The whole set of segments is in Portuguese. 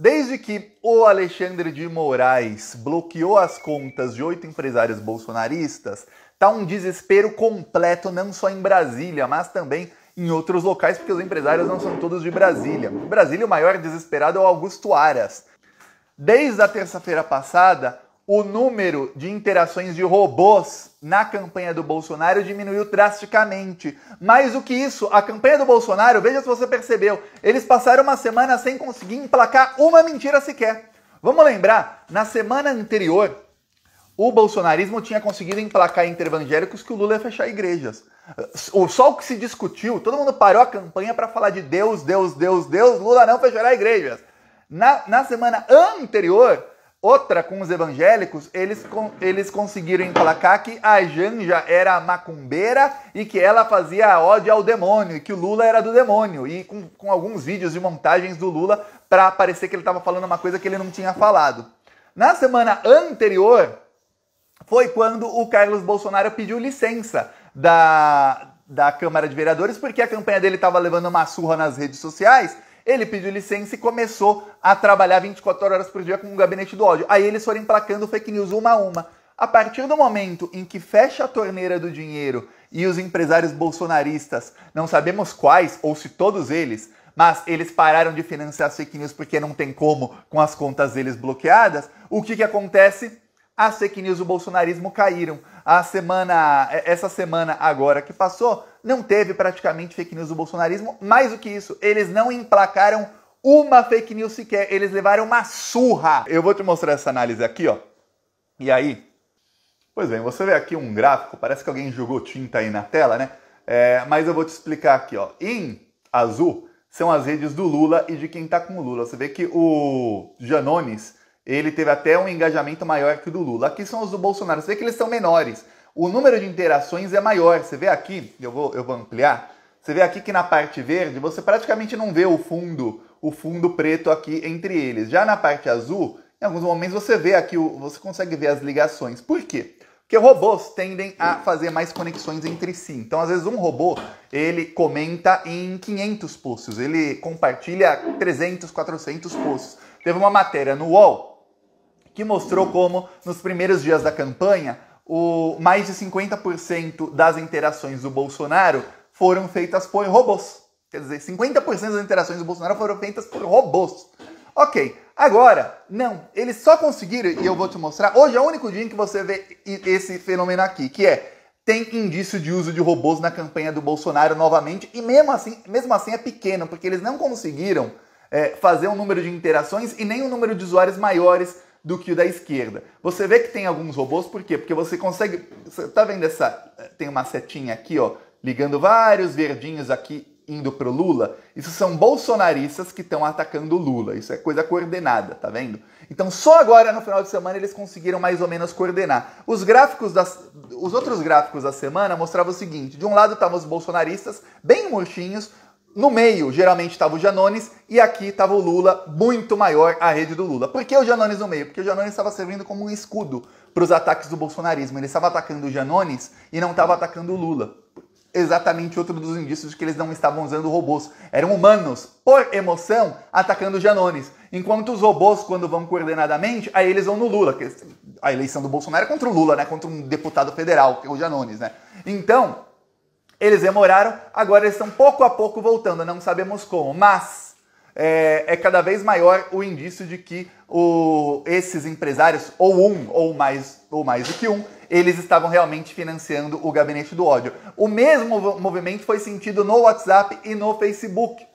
Desde que o Alexandre de Moraes bloqueou as contas de oito empresários bolsonaristas, tá um desespero completo não só em Brasília, mas também em outros locais, porque os empresários não são todos de Brasília. Brasília, o maior desesperado é o Augusto Aras. Desde a terça-feira passada, o número de interações de robôs na campanha do Bolsonaro diminuiu drasticamente. Mais do que isso, a campanha do Bolsonaro, veja se você percebeu, eles passaram uma semana sem conseguir emplacar uma mentira sequer. Vamos lembrar, na semana anterior, o bolsonarismo tinha conseguido emplacar entre evangélicos que o Lula ia fechar igrejas. Só o que se discutiu, todo mundo parou a campanha para falar de Deus, Deus, Deus, Deus, Lula não fechará igrejas. Na, na semana anterior, Outra com os evangélicos, eles, eles conseguiram emplacar que a Janja era macumbeira e que ela fazia ódio ao demônio, e que o Lula era do demônio. E com, com alguns vídeos e montagens do Lula para parecer que ele estava falando uma coisa que ele não tinha falado. Na semana anterior, foi quando o Carlos Bolsonaro pediu licença da, da Câmara de Vereadores, porque a campanha dele estava levando uma surra nas redes sociais ele pediu licença e começou a trabalhar 24 horas por dia com o gabinete do ódio. Aí eles foram emplacando fake news uma a uma. A partir do momento em que fecha a torneira do dinheiro e os empresários bolsonaristas, não sabemos quais ou se todos eles, mas eles pararam de financiar as fake news porque não tem como com as contas deles bloqueadas, o que, que acontece? As fake news o bolsonarismo caíram. A semana, é, essa semana agora que passou, não teve praticamente fake news do bolsonarismo. Mais do que isso, eles não emplacaram uma fake news sequer. Eles levaram uma surra. Eu vou te mostrar essa análise aqui, ó. E aí? Pois bem, você vê aqui um gráfico, parece que alguém jogou tinta aí na tela, né? É, mas eu vou te explicar aqui, ó. Em azul são as redes do Lula e de quem tá com o Lula. Você vê que o Janones ele teve até um engajamento maior que o do Lula. Aqui são os do Bolsonaro. Você vê que eles são menores. O número de interações é maior. Você vê aqui, eu vou, eu vou ampliar. Você vê aqui que na parte verde você praticamente não vê o fundo, o fundo preto aqui entre eles. Já na parte azul, em alguns momentos você vê aqui, você consegue ver as ligações. Por quê? Porque robôs tendem a fazer mais conexões entre si. Então, às vezes, um robô, ele comenta em 500 posts, ele compartilha 300, 400 posts. Teve uma matéria no UOL que mostrou como, nos primeiros dias da campanha, o, mais de 50% das interações do Bolsonaro foram feitas por robôs. Quer dizer, 50% das interações do Bolsonaro foram feitas por robôs. Ok, agora, não, eles só conseguiram, e eu vou te mostrar, hoje é o único dia em que você vê esse fenômeno aqui, que é, tem indício de uso de robôs na campanha do Bolsonaro novamente, e mesmo assim, mesmo assim é pequeno, porque eles não conseguiram é, fazer um número de interações e nem um número de usuários maiores do que o da esquerda. Você vê que tem alguns robôs, por quê? Porque você consegue. Você tá vendo essa. Tem uma setinha aqui, ó, ligando vários verdinhos aqui indo pro Lula. Isso são bolsonaristas que estão atacando o Lula. Isso é coisa coordenada, tá vendo? Então só agora no final de semana eles conseguiram mais ou menos coordenar. Os gráficos das os outros gráficos da semana mostravam o seguinte: de um lado estavam os bolsonaristas bem murchinhos, no meio, geralmente, estava o Janones e aqui estava o Lula, muito maior a rede do Lula. Por que o Janones no meio? Porque o Janones estava servindo como um escudo para os ataques do bolsonarismo. Ele estava atacando o Janones e não estava atacando o Lula. Exatamente outro dos indícios de que eles não estavam usando robôs. Eram humanos, por emoção, atacando o Janones. Enquanto os robôs, quando vão coordenadamente, aí eles vão no Lula. É, a eleição do Bolsonaro é contra o Lula, né? Contra um deputado federal, que é o Janones, né? Então, eles demoraram, agora eles estão pouco a pouco voltando, não sabemos como, mas é, é cada vez maior o indício de que o, esses empresários, ou um, ou mais, ou mais do que um, eles estavam realmente financiando o gabinete do ódio. O mesmo movimento foi sentido no WhatsApp e no Facebook.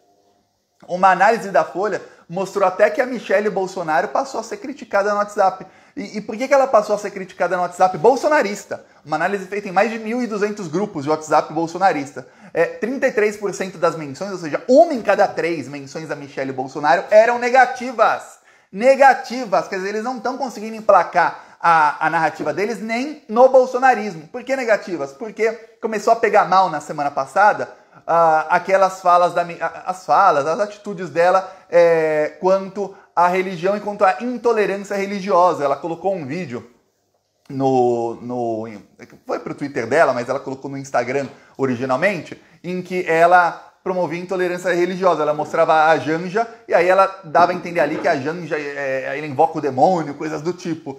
Uma análise da Folha mostrou até que a Michelle Bolsonaro passou a ser criticada no WhatsApp. E, e, por que, que ela passou a ser criticada no WhatsApp bolsonarista? Uma análise feita em mais de 1.200 grupos de WhatsApp bolsonarista. É, 33% das menções, ou seja, uma em cada três menções da Michelle Bolsonaro eram negativas. Negativas, quer dizer, eles não estão conseguindo emplacar a, a narrativa deles nem no bolsonarismo. Por que negativas? Porque começou a pegar mal na semana passada ah, aquelas falas, da, as falas, as atitudes dela é, quanto à religião e quanto à intolerância religiosa. Ela colocou um vídeo no, no foi para o Twitter dela, mas ela colocou no Instagram originalmente, em que ela promovia intolerância religiosa. Ela mostrava a Janja e aí ela dava a entender ali que a Janja é, ele invoca o demônio, coisas do tipo.